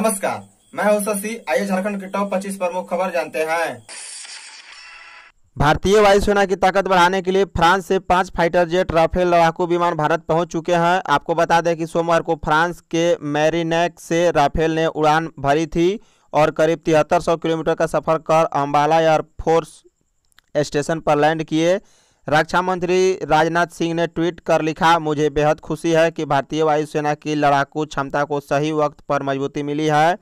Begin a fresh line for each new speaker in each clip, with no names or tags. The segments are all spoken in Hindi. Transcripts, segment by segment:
नमस्कार मैं हूं शशि आइए झारखंड के टॉप 25 प्रमुख खबर जानते हैं भारतीय वायुसेना की ताकत बढ़ाने के लिए फ्रांस से पांच फाइटर जेट राफेल लड़ाकू विमान भारत पहुंच चुके हैं आपको बता दें कि सोमवार को फ्रांस के मैरिनेक से राफेल ने उड़ान भरी थी और करीब तिहत्तर सौ किलोमीटर का सफर कर अम्बाला एयरफोर्स स्टेशन पर लैंड किए रक्षा मंत्री राजनाथ सिंह ने ट्वीट कर लिखा मुझे बेहद खुशी है कि भारतीय वायुसेना की लड़ाकू क्षमता को सही वक्त पर मजबूती मिली है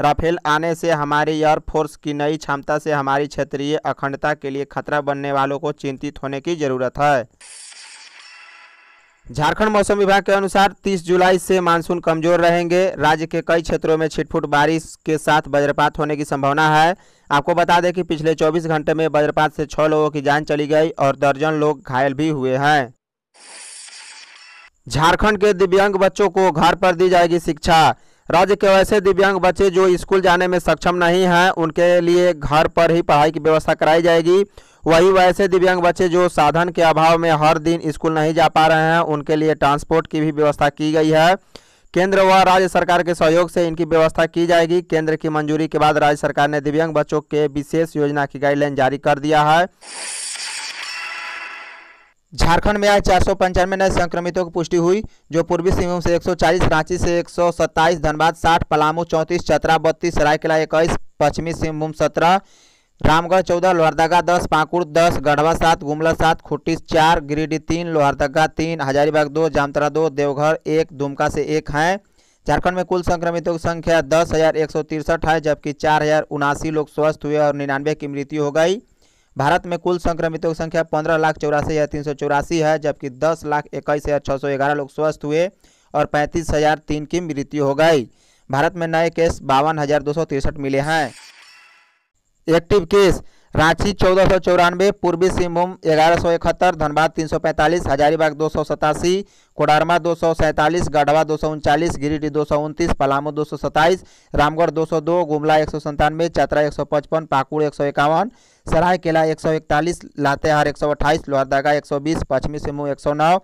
राफेल आने से हमारी एयरफोर्स की नई क्षमता से हमारी क्षेत्रीय अखंडता के लिए खतरा बनने वालों को चिंतित होने की जरूरत है झारखंड मौसम विभाग के अनुसार 30 जुलाई से मानसून कमजोर रहेंगे राज्य के कई क्षेत्रों में छिटफुट बारिश के साथ वज्रपात होने की संभावना है आपको बता दें कि पिछले 24 घंटे में वज्रपात से छह लोगों की जान चली गई और दर्जन लोग घायल भी हुए हैं झारखंड के दिव्यांग बच्चों को घर पर दी जाएगी शिक्षा राज्य के वैसे दिव्यांग बच्चे जो स्कूल जाने में सक्षम नहीं हैं उनके लिए घर पर ही पढ़ाई की व्यवस्था कराई जाएगी वही वैसे दिव्यांग बच्चे जो साधन के अभाव में हर दिन स्कूल नहीं जा पा रहे हैं उनके लिए ट्रांसपोर्ट की भी व्यवस्था की गई है केंद्र व राज्य सरकार के सहयोग से इनकी व्यवस्था की जाएगी केंद्र की मंजूरी के बाद राज्य सरकार ने दिव्यांग बच्चों के विशेष योजना की गाइडलाइन जारी कर दिया है झारखंड में आज चार सौ पंचानवे नए संक्रमितों की पुष्टि हुई जो पूर्वी सिंहभूम से 140, रांची से 127, धनबाद 60, पलामू 34, चतरा 32, सरायकेला 21, पश्चिमी सिंहभूम 17, रामगढ़ चौदह लोहरदगा दस पाकुड़ दस गढ़वा सात गुमला सात खुट्टी चार गिरिडीह तीन लोहरदगा तीन हजारीबाग दो जामतरा दो देवघर एक दुमका से एक हैं झारखंड में कुल संक्रमितों की संख्या दस हज़ार एक सौ तिरसठ है जबकि चार हज़ार उनासी लोग स्वस्थ हुए और निन्यानवे की मृत्यु हो गई भारत में कुल संक्रमितों की संख्या पंद्रह लाख चौरासी हज़ार तीन सौ चौरासी है जबकि दस लाख इक्कीस हज़ार छः सौ ग्यारह लोग स्वस्थ हुए और पैंतीस हज़ार तीन की मृत्यु हो गई भारत में नए केस बावन हज़ार दो सौ तिरसठ मिले हैं एक्टिव केस रांची चौदह सौ चौरानवे पूर्वी सिंहभूम ग्यारह सौ इकहत्तर धनबाद तीन सौ पैंतालीस हजारीबाग दो सौ सतासी कोडारमा दो सौ सैंतालीस गढ़वा दो सौ उनचालीस गिरिडीह दो सौ उनतीस पलामू दो सौ सत्ताईस रामगढ़ दो सौ दो गुमला एक सौ संतानवे चतरा एक सौ पचपन पाकुड़ एक सौ इक्यावन सरायकेला एक सौ इकतालीस लातेहार एक सौ अट्ठाईस लोहरदगा एक सौ बीस पश्चिमी सिंहभूम एक सौ नौ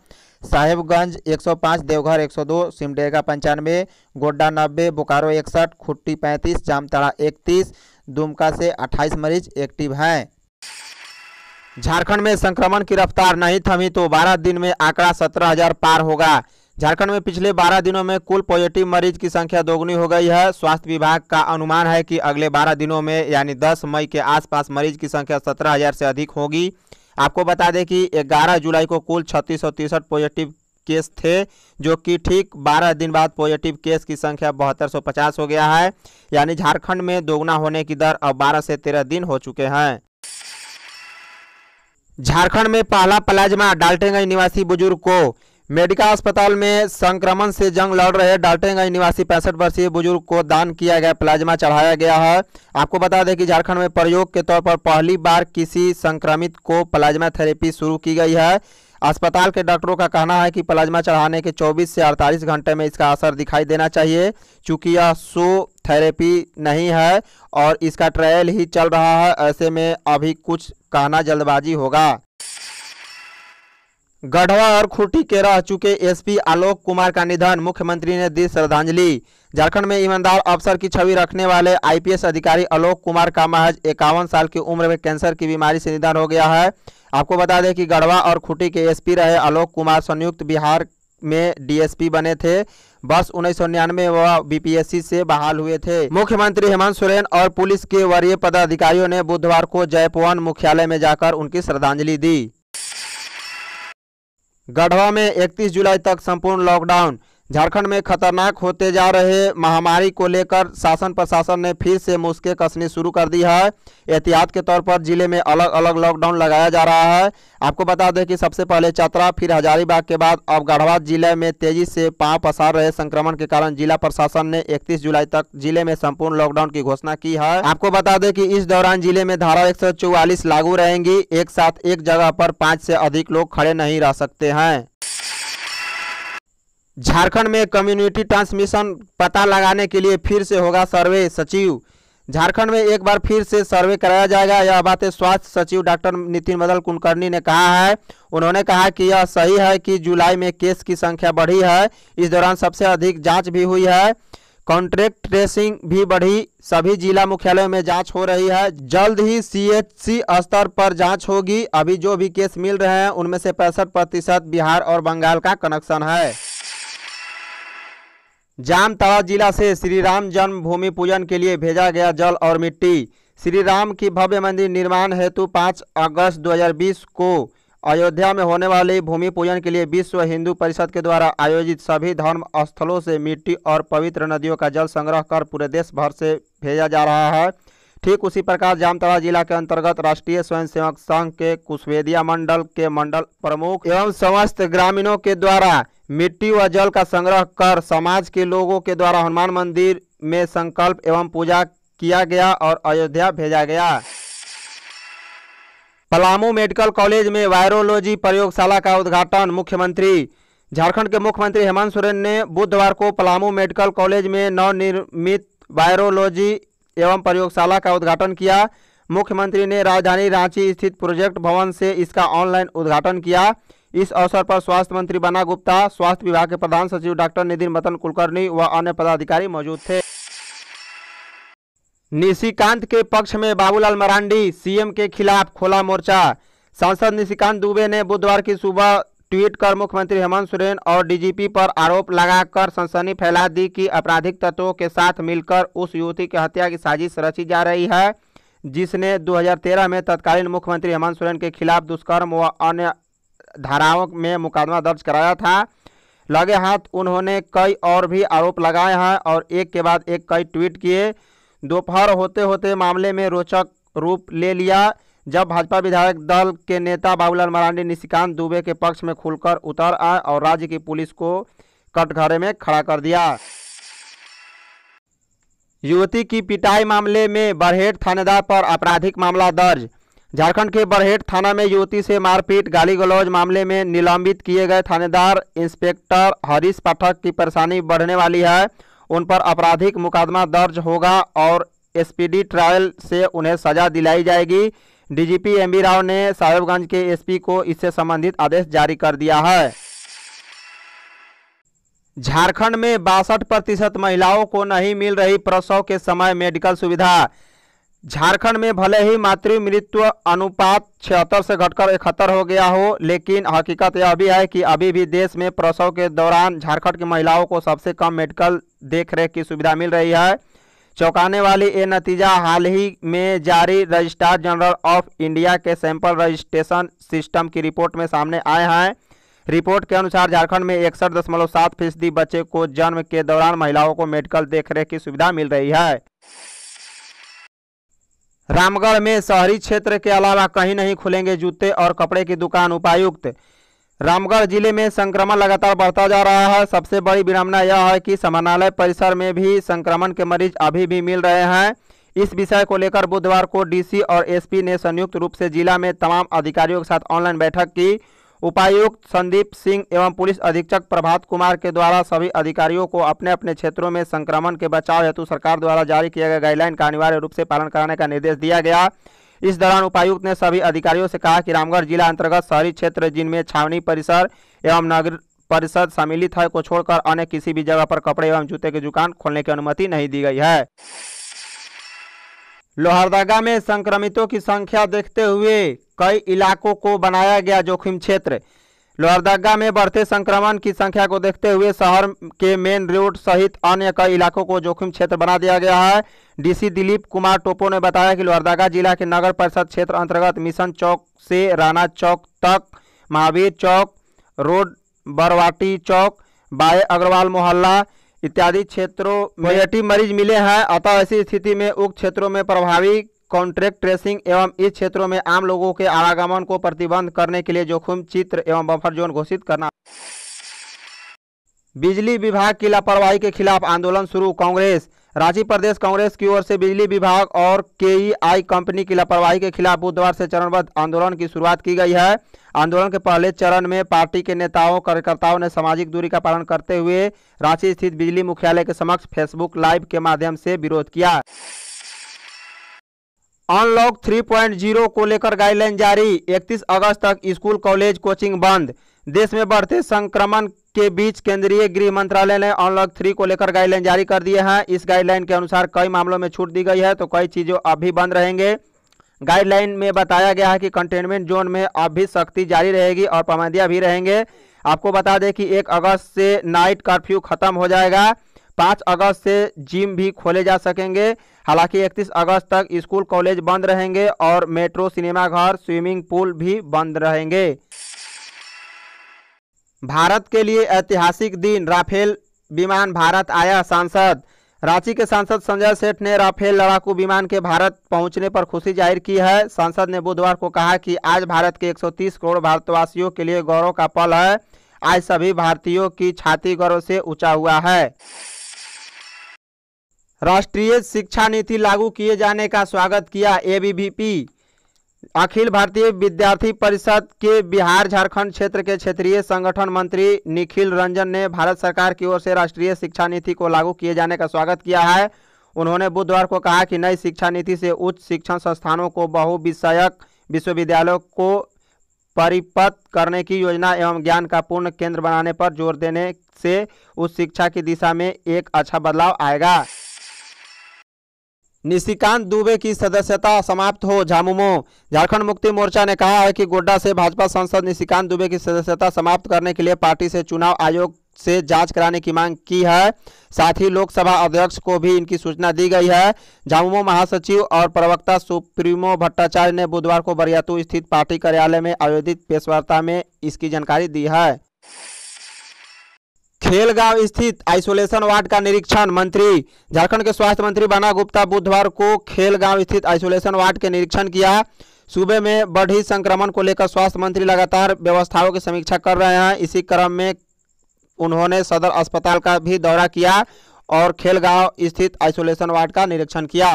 साहेबगंज एक सौ पाँच देवघर एक सौ दो सिमडेगा पंचानवे गोड्डा नब्बे बोकारो इकसठ खुट्टी पैंतीस जामताड़ा इकतीस दुमका से 28 मरीज एक्टिव हैं झारखंड में संक्रमण की रफ्तार नहीं थमी तो 12 दिन में आंकड़ा 17,000 पार होगा झारखंड में पिछले 12 दिनों में कुल पॉजिटिव मरीज की संख्या दोगुनी हो गई है स्वास्थ्य विभाग का अनुमान है कि अगले 12 दिनों में यानी 10 मई के आसपास मरीज की संख्या 17,000 से अधिक होगी आपको बता दें कि 11 जुलाई को कुल छत्तीस पॉजिटिव केस थे जो कि ठीक 12 दिन बाद पॉजिटिव केस की संख्या बहत्तर हो गया है यानी झारखंड में दोगुना होने की दर अब 12 से 13 दिन हो चुके हैं झारखंड में पहला प्लाज्मा डाल्टेगंज निवासी बुजुर्ग को मेडिका अस्पताल में संक्रमण से जंग लड़ रहे डाल्टेगंज निवासी पैंसठ वर्षीय बुजुर्ग को दान किया गया प्लाज्मा चढ़ाया गया है आपको बता दें कि झारखंड में प्रयोग के तौर पर पहली बार किसी संक्रमित को प्लाज्मा थेरेपी शुरू की गई है अस्पताल के डॉक्टरों का कहना है कि प्लाज्मा चढ़ाने के 24 से 48 घंटे में इसका असर दिखाई देना चाहिए चूंकि यह सो थेरेपी नहीं है और इसका ट्रायल ही चल रहा है ऐसे में अभी कुछ कहना जल्दबाजी होगा गढ़वा और खूटी के रह चुके एसपी आलोक कुमार का निधन मुख्यमंत्री ने दी श्रद्धांजलि झारखंड में ईमानदार अफसर की छवि रखने वाले आईपीएस अधिकारी आलोक कुमार का महज इक्यावन साल की उम्र में कैंसर की बीमारी से निधन हो गया है आपको बता दें कि गढ़वा और खुटी के एसपी रहे आलोक कुमार संयुक्त बिहार में डीएसपी बने थे वर्ष उन्नीस में वह बीपीएससी से बहाल हुए थे मुख्यमंत्री हेमंत सोरेन और पुलिस के वरीय पदाधिकारियों ने बुधवार को जयपवन मुख्यालय में जाकर उनकी श्रद्धांजलि दी गढ़वा में 31 जुलाई तक संपूर्ण लॉकडाउन झारखंड में खतरनाक होते जा रहे महामारी को लेकर शासन प्रशासन ने फिर से मुस्के कसनी शुरू कर दी है एहतियात के तौर पर जिले में अलग अलग लॉकडाउन लगाया जा रहा है आपको बता दें कि सबसे पहले चतरा फिर हजारीबाग के बाद अब गढ़वा जिले में तेजी से पांव पसार रहे संक्रमण के कारण जिला प्रशासन ने इकतीस जुलाई तक जिले में संपूर्ण लॉकडाउन की घोषणा की है आपको बता दें कि इस दौरान जिले में धारा एक लागू रहेंगी एक साथ एक जगह पर पाँच से अधिक लोग खड़े नहीं रह सकते हैं झारखंड में कम्युनिटी ट्रांसमिशन पता लगाने के लिए फिर से होगा सर्वे सचिव झारखंड में एक बार फिर से सर्वे कराया जाएगा यह बातें स्वास्थ्य सचिव डॉक्टर नितिन मदल कुलकर्णी ने कहा है उन्होंने कहा कि यह सही है कि जुलाई में केस की संख्या बढ़ी है इस दौरान सबसे अधिक जांच भी हुई है कॉन्ट्रैक्ट ट्रेसिंग भी बढ़ी सभी जिला मुख्यालयों में जांच हो रही है जल्द ही सीएचसी स्तर पर जांच होगी अभी जो भी केस मिल रहे हैं उनमें से पैंसठ प्रतिशत बिहार और बंगाल का कनेक्शन है जामताड़ा जिला से श्री राम जन्मभूमि पूजन के लिए भेजा गया जल और मिट्टी श्री राम की भव्य मंदिर निर्माण हेतु 5 अगस्त 2020 को अयोध्या में होने वाले भूमि पूजन के लिए विश्व हिंदू परिषद के द्वारा आयोजित सभी धर्म स्थलों से मिट्टी और पवित्र नदियों का जल संग्रह कर पूरे देश भर से भेजा जा रहा है ठीक उसी प्रकार जामताड़ा जिला के अंतर्गत राष्ट्रीय स्वयंसेवक संघ के कुशवेदिया मंडल के मंडल प्रमुख एवं समस्त ग्रामीणों के द्वारा मिट्टी व जल का संग्रह कर समाज के लोगों के द्वारा हनुमान मंदिर में संकल्प एवं पूजा किया गया और अयोध्या भेजा गया पलामू मेडिकल कॉलेज में वायरोलॉजी प्रयोगशाला का उद्घाटन मुख्यमंत्री झारखंड के मुख्यमंत्री हेमंत सोरेन ने बुधवार को पलामू मेडिकल कॉलेज में नवनिर्मित वायरोलॉजी एवं प्रयोगशाला का उद्घाटन किया मुख्यमंत्री ने राजधानी रांची स्थित प्रोजेक्ट भवन से इसका ऑनलाइन उद्घाटन किया इस अवसर पर स्वास्थ्य मंत्री बना गुप्ता स्वास्थ्य विभाग के प्रधान सचिव डॉक्टर नितिन मतन कुलकर्णी व अन्य पदाधिकारी मौजूद थे निशिकांत के पक्ष में बाबूलाल मरांडी सीएम के खिलाफ खोला मोर्चा सांसद निशिकांत दुबे ने बुधवार की सुबह ट्वीट कर मुख्यमंत्री हेमंत सोरेन और डीजीपी पर आरोप लगाकर सनसनी फैला दी कि आपराधिक तत्वों के साथ मिलकर उस युवती की हत्या की साजिश रची जा रही है जिसने 2013 में तत्कालीन मुख्यमंत्री हेमंत सोरेन के खिलाफ दुष्कर्म व अन्य धाराओं में मुकदमा दर्ज कराया था लगे हाथ उन्होंने कई और भी आरोप लगाए हैं और एक के बाद एक कई ट्वीट किए दोपहर होते होते मामले में रोचक रूप ले लिया जब भाजपा विधायक दल के नेता बाबूलाल मरांडी निशिकांत दुबे के पक्ष में खुलकर उतर आए और राज्य की पुलिस को कटघरे में खड़ा कर दिया युवती की पिटाई मामले में बरहेट थानेदार पर आपराधिक मामला दर्ज झारखंड के बरहेट थाना में युवती से मारपीट गाली गलौज मामले में निलंबित किए गए थानेदार इंस्पेक्टर हरीश पाठक की परेशानी बढ़ने वाली है उन पर आपराधिक मुकदमा दर्ज होगा और एसपीडी ट्रायल से उन्हें सजा दिलाई जाएगी डीजीपी एमबी राव ने साहेबगंज के एसपी को इससे संबंधित आदेश जारी कर दिया है झारखंड में बासठ प्रतिशत महिलाओं को नहीं मिल रही प्रसव के समय मेडिकल सुविधा झारखंड में भले ही मातृ मृत्यु अनुपात छिहत्तर से घटकर इकहत्तर हो गया हो लेकिन हकीकत यह भी है कि अभी भी देश में प्रसव के दौरान झारखंड की महिलाओं को सबसे कम मेडिकल देखरेख की सुविधा मिल रही है चौंकाने वाली ये नतीजा हाल ही में जारी रजिस्ट्रार जनरल ऑफ इंडिया के सैंपल रजिस्ट्रेशन सिस्टम की रिपोर्ट में सामने आए हैं रिपोर्ट के अनुसार झारखंड में इकसठ दशमलव सात फीसदी बच्चे को जन्म के दौरान महिलाओं को मेडिकल देखरेख की सुविधा मिल रही है रामगढ़ में शहरी क्षेत्र के अलावा कहीं नहीं खुलेंगे जूते और कपड़े की दुकान उपायुक्त रामगढ़ जिले में संक्रमण लगातार बढ़ता जा रहा है सबसे बड़ी विडम्बना यह है कि समानालय परिसर में भी संक्रमण के मरीज अभी भी मिल रहे हैं इस विषय को लेकर बुधवार को डीसी और एसपी ने संयुक्त रूप से जिला में तमाम अधिकारियों के साथ ऑनलाइन बैठक की उपायुक्त संदीप सिंह एवं पुलिस अधीक्षक प्रभात कुमार के द्वारा सभी अधिकारियों को अपने अपने क्षेत्रों में संक्रमण के बचाव हेतु सरकार द्वारा जारी किए गए गाइडलाइन का अनिवार्य रूप से पालन कराने का निर्देश दिया गया इस दौरान उपायुक्त ने सभी अधिकारियों से कहा कि रामगढ़ जिला अंतर्गत शहरी क्षेत्र जिनमें छावनी परिसर एवं नगर परिषद सम्मिलित है को छोड़कर अन्य किसी भी जगह पर कपड़े एवं जूते की दुकान खोलने की अनुमति नहीं दी गई है लोहरदगा में संक्रमितों की संख्या देखते हुए कई इलाकों को बनाया गया जोखिम क्षेत्र लोहरदगा में बढ़ते संक्रमण की संख्या को देखते हुए शहर के मेन रोड सहित अन्य कई इलाकों को जोखिम क्षेत्र बना दिया गया है डीसी दिलीप कुमार टोपो ने बताया कि लोहरदगा जिला के नगर परिषद क्षेत्र अंतर्गत मिशन चौक से राणा चौक तक महावीर चौक रोड बरवाटी चौक बाय अग्रवाल मोहल्ला इत्यादि क्षेत्रों में पॉजिटिव मरीज मिले हैं अतः ऐसी स्थिति में उक्त क्षेत्रों में प्रभावी कॉन्ट्रैक्ट ट्रेसिंग एवं इस क्षेत्रों में आम लोगों के आवागमन को प्रतिबंध करने के लिए जोखिम चित्र एवं बफर जोन घोषित करना बिजली विभाग की लापरवाही के खिलाफ आंदोलन शुरू कांग्रेस रांची प्रदेश कांग्रेस की ओर से बिजली विभाग और केईआई कंपनी की लापरवाही के खिलाफ बुधवार से चरणबद्ध आंदोलन की शुरुआत की गई है आंदोलन के पहले चरण में पार्टी के नेताओं कार्यकर्ताओं ने सामाजिक दूरी का पालन करते हुए रांची स्थित बिजली मुख्यालय के समक्ष फेसबुक लाइव के माध्यम से विरोध किया अनलॉक 3.0 को लेकर गाइडलाइन जारी 31 अगस्त तक स्कूल कॉलेज कोचिंग बंद देश में बढ़ते संक्रमण के बीच केंद्रीय गृह मंत्रालय ने अनलॉक थ्री को लेकर गाइडलाइन जारी कर दिए हैं इस गाइडलाइन के अनुसार कई मामलों में छूट दी गई है तो कई चीज़ें अब भी बंद रहेंगे गाइडलाइन में बताया गया है कि कंटेनमेंट जोन में अब भी सख्ती जारी रहेगी और पाबंदियाँ भी रहेंगे आपको बता दें कि एक अगस्त से नाइट कर्फ्यू खत्म हो जाएगा पाँच अगस्त से जिम भी खोले जा सकेंगे हालांकि 31 अगस्त तक स्कूल कॉलेज बंद रहेंगे और मेट्रो सिनेमाघर स्विमिंग पूल भी बंद रहेंगे भारत के लिए ऐतिहासिक दिन राफेल विमान भारत आया सांसद रांची के सांसद संजय सेठ ने राफेल लड़ाकू विमान के भारत पहुंचने पर खुशी जाहिर की है सांसद ने बुधवार को कहा कि आज भारत के 130 करोड़ भारतवासियों के लिए गौरव का पल है आज सभी भारतीयों की छाती गौरव से ऊंचा हुआ है राष्ट्रीय शिक्षा नीति लागू किए जाने का स्वागत किया ए अखिल भारतीय विद्यार्थी परिषद के बिहार झारखंड क्षेत्र के क्षेत्रीय संगठन मंत्री निखिल रंजन ने भारत सरकार की ओर से राष्ट्रीय शिक्षा नीति को लागू किए जाने का स्वागत किया है उन्होंने बुधवार को कहा कि नई शिक्षा नीति से उच्च शिक्षण संस्थानों को बहुविषयक विश्वविद्यालयों को परिपत करने की योजना एवं ज्ञान का पूर्ण केंद्र बनाने पर जोर देने से उच्च शिक्षा की दिशा में एक अच्छा बदलाव आएगा निशिकांत दुबे की सदस्यता समाप्त हो झामुमो झारखंड मुक्ति मोर्चा ने कहा है कि गोड्डा से भाजपा सांसद निशिकांत दुबे की सदस्यता समाप्त करने के लिए पार्टी से चुनाव आयोग से जांच कराने की मांग की है साथ ही लोकसभा अध्यक्ष को भी इनकी सूचना दी गई है झामुमो महासचिव और प्रवक्ता सुप्रीमो भट्टाचार्य ने बुधवार को बरियातू स्थित पार्टी कार्यालय में आयोजित पेशवार्ता में इसकी जानकारी दी है खेलगांव स्थित आइसोलेशन वार्ड का निरीक्षण मंत्री झारखंड के स्वास्थ्य मंत्री बना गुप्ता बुधवार को खेलगांव स्थित आइसोलेशन वार्ड के निरीक्षण किया सूबे में बढ़ी संक्रमण को लेकर स्वास्थ्य मंत्री लगातार व्यवस्थाओं की समीक्षा कर रहे हैं इसी क्रम में उन्होंने सदर अस्पताल का भी दौरा किया और खेलगांव स्थित आइसोलेशन वार्ड का निरीक्षण किया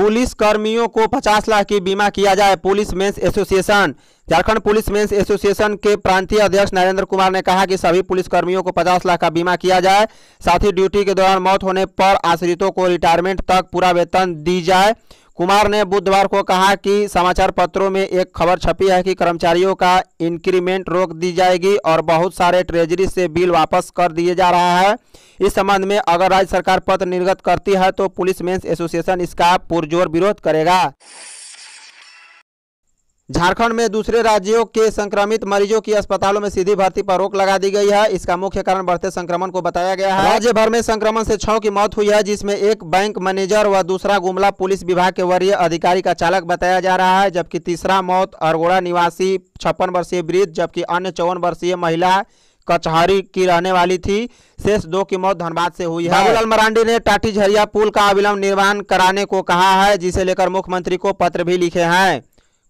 पुलिस कर्मियों को 50 लाख की बीमा किया जाए police mens association Jharkhand police mens association के प्रांतीय अध्यक्ष नरेंद्र कुमार ने कहा कि सभी पुलिस कर्मियों को 50 लाख का बीमा किया जाए साथ ही ड्यूटी के दौरान मौत होने पर आश्रितों को रिटायरमेंट तक पूरा वेतन दी जाए कुमार ने बुधवार को कहा कि समाचार पत्रों में एक खबर छपी है कि कर्मचारियों का इंक्रीमेंट रोक दी जाएगी और बहुत सारे ट्रेजरी से बिल वापस कर दिए जा रहा है इस संबंध में अगर राज्य सरकार पत्र निर्गत करती है तो पुलिस मेंस एसोसिएशन इसका पुरजोर विरोध करेगा झारखंड में दूसरे राज्यों के संक्रमित मरीजों की अस्पतालों में सीधी भर्ती पर रोक लगा दी गई है इसका मुख्य कारण बढ़ते संक्रमण को बताया गया है राज्य भर में संक्रमण से छह की मौत हुई है जिसमें एक बैंक मैनेजर व दूसरा गुमला पुलिस विभाग के वरीय अधिकारी का चालक बताया जा रहा है जबकि तीसरा मौत अरगोड़ा निवासी छप्पन वर्षीय वृद्ध जबकि अन्य चौवन वर्षीय महिला कचहरी की रहने वाली थी शेष दो की मौत धनबाद से हुई है बाबूलाल मरांडी ने टाटी झरिया पुल का अविलंब निर्माण कराने को कहा है जिसे लेकर मुख्यमंत्री को पत्र भी लिखे हैं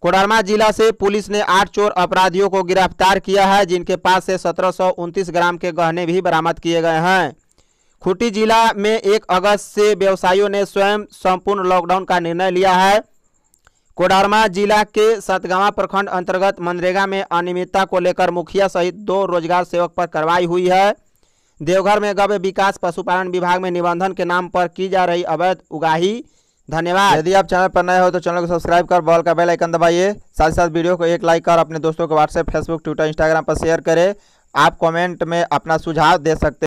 कोडरमा जिला से पुलिस ने आठ चोर अपराधियों को गिरफ्तार किया है जिनके पास से सत्रह ग्राम के गहने भी बरामद किए गए हैं खूटी जिला में एक अगस्त से व्यवसायियों ने स्वयं संपूर्ण लॉकडाउन का निर्णय लिया है कोडरमा जिला के सतगावा प्रखंड अंतर्गत मनरेगा में अनियमितता को लेकर मुखिया सहित दो रोजगार सेवक पर कार्रवाई हुई है देवघर में गव्य विकास पशुपालन विभाग में निबंधन के नाम पर की जा रही अवैध उगाही धन्यवाद यदि आप चैनल पर नए हो तो चैनल को सब्सक्राइब कर बॉल का बेल आइकन दबाइए साथ ही साथ वीडियो को एक लाइक कर अपने दोस्तों को व्हाट्सएप फेसबुक ट्विटर इंस्टाग्राम पर शेयर करें आप कमेंट में अपना सुझाव दे सकते हैं